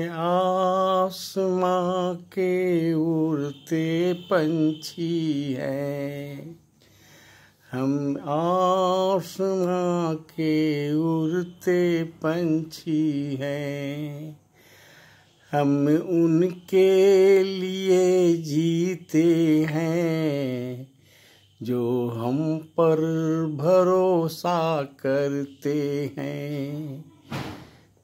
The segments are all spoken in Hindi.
आसमां के उड़ते पंछी हैं हम आसमां के उड़ते पंछी हैं हम उनके लिए जीते हैं जो हम पर भरोसा करते हैं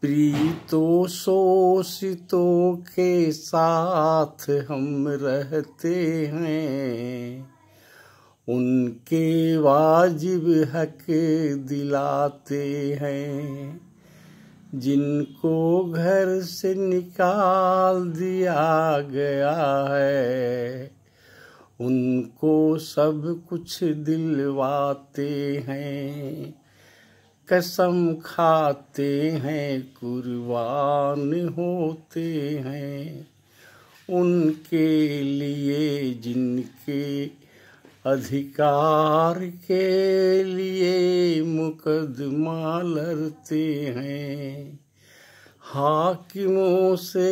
प्रीतो शोषितों के साथ हम रहते हैं उनके वाजिब हक दिलाते हैं जिनको घर से निकाल दिया गया है उनको सब कुछ दिलवाते हैं कसम खाते हैं कुर्बान होते हैं उनके लिए जिनके अधिकार के लिए मुकदमा लड़ते हैं हाकिमों से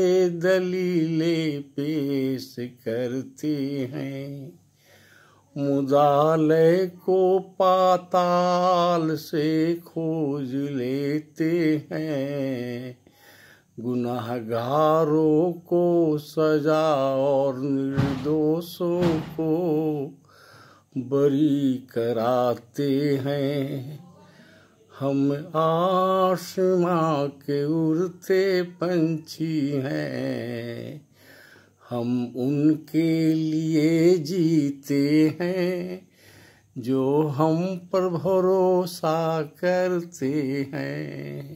दलीलें पेश करते हैं मुदाले को पाताल से खोज लेते हैं गुनाहगारों को सजा और निर्दोषों को बरी कराते हैं हम आसमां के उड़ते पंछी हैं हम उनके लिए जीते हैं जो हम पर भरोसा करते हैं